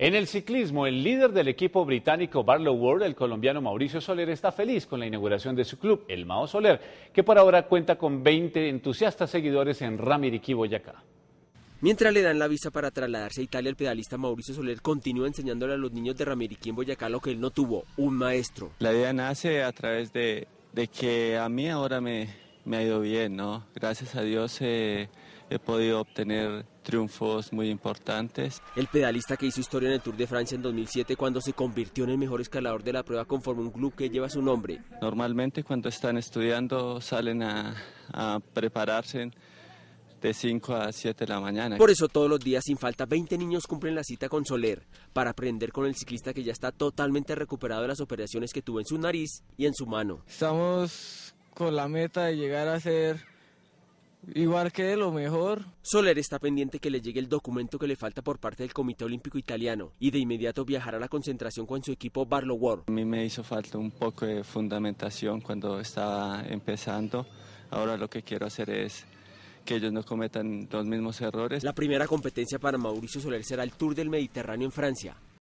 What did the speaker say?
En el ciclismo, el líder del equipo británico Barlow World, el colombiano Mauricio Soler, está feliz con la inauguración de su club, el Mao Soler, que por ahora cuenta con 20 entusiastas seguidores en Ramiriquí, Boyacá. Mientras le dan la visa para trasladarse a Italia, el pedalista Mauricio Soler continúa enseñándole a los niños de Ramiriquí en Boyacá lo que él no tuvo, un maestro. La idea nace a través de, que a mí ahora me, me ha ido bien, ¿no? Gracias a Dios eh, he podido obtener triunfos muy importantes. El pedalista que hizo historia en el Tour de Francia en 2007 cuando se convirtió en el mejor escalador de la prueba conforme un club que lleva su nombre. Normalmente cuando están estudiando salen a, a prepararse de 5 a 7 de la mañana. Por eso todos los días sin falta 20 niños cumplen la cita con Soler para aprender con el ciclista que ya está totalmente recuperado de las operaciones que tuvo en su nariz y en su mano. Estamos con la meta de llegar a ser Igual que lo mejor. Soler está pendiente que le llegue el documento que le falta por parte del Comité Olímpico Italiano y de inmediato viajará a la concentración con su equipo Barlow World. A mí me hizo falta un poco de fundamentación cuando estaba empezando. Ahora lo que quiero hacer es que ellos no cometan los mismos errores. La primera competencia para Mauricio Soler será el Tour del Mediterráneo en Francia.